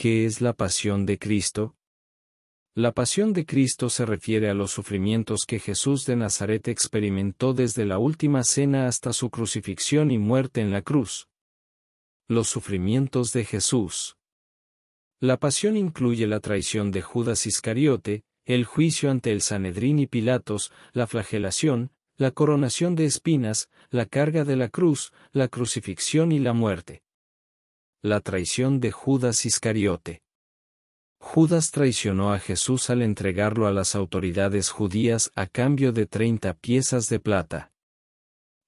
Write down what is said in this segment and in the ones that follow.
¿Qué es la pasión de Cristo? La pasión de Cristo se refiere a los sufrimientos que Jesús de Nazaret experimentó desde la última cena hasta su crucifixión y muerte en la cruz. Los sufrimientos de Jesús. La pasión incluye la traición de Judas Iscariote, el juicio ante el Sanedrín y Pilatos, la flagelación, la coronación de espinas, la carga de la cruz, la crucifixión y la muerte. La traición de Judas Iscariote. Judas traicionó a Jesús al entregarlo a las autoridades judías a cambio de treinta piezas de plata.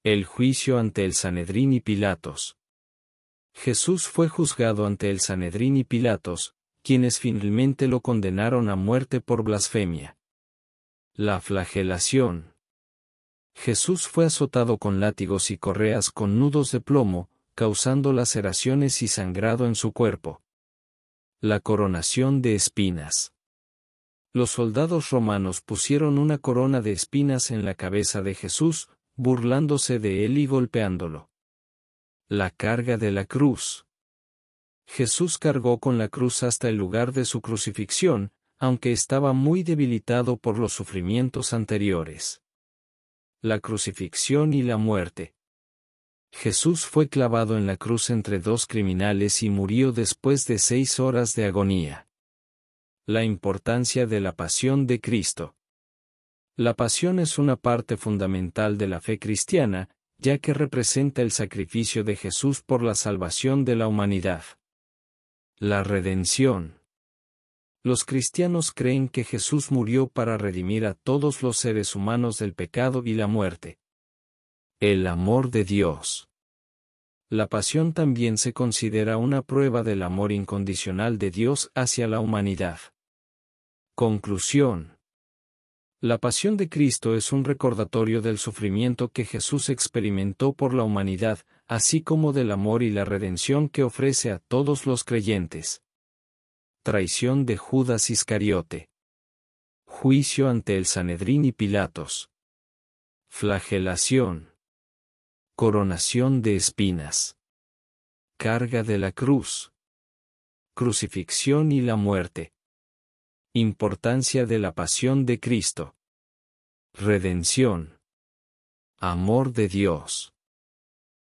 El juicio ante el Sanedrín y Pilatos. Jesús fue juzgado ante el Sanedrín y Pilatos, quienes finalmente lo condenaron a muerte por blasfemia. La flagelación. Jesús fue azotado con látigos y correas con nudos de plomo, causando laceraciones y sangrado en su cuerpo. La coronación de espinas. Los soldados romanos pusieron una corona de espinas en la cabeza de Jesús, burlándose de él y golpeándolo. La carga de la cruz. Jesús cargó con la cruz hasta el lugar de su crucifixión, aunque estaba muy debilitado por los sufrimientos anteriores. La crucifixión y la muerte. Jesús fue clavado en la cruz entre dos criminales y murió después de seis horas de agonía. La importancia de la pasión de Cristo. La pasión es una parte fundamental de la fe cristiana, ya que representa el sacrificio de Jesús por la salvación de la humanidad. La redención. Los cristianos creen que Jesús murió para redimir a todos los seres humanos del pecado y la muerte, el amor de Dios. La pasión también se considera una prueba del amor incondicional de Dios hacia la humanidad. Conclusión. La pasión de Cristo es un recordatorio del sufrimiento que Jesús experimentó por la humanidad, así como del amor y la redención que ofrece a todos los creyentes. Traición de Judas Iscariote. Juicio ante el Sanedrín y Pilatos. Flagelación. Coronación de espinas. Carga de la cruz. Crucifixión y la muerte. Importancia de la pasión de Cristo. Redención. Amor de Dios.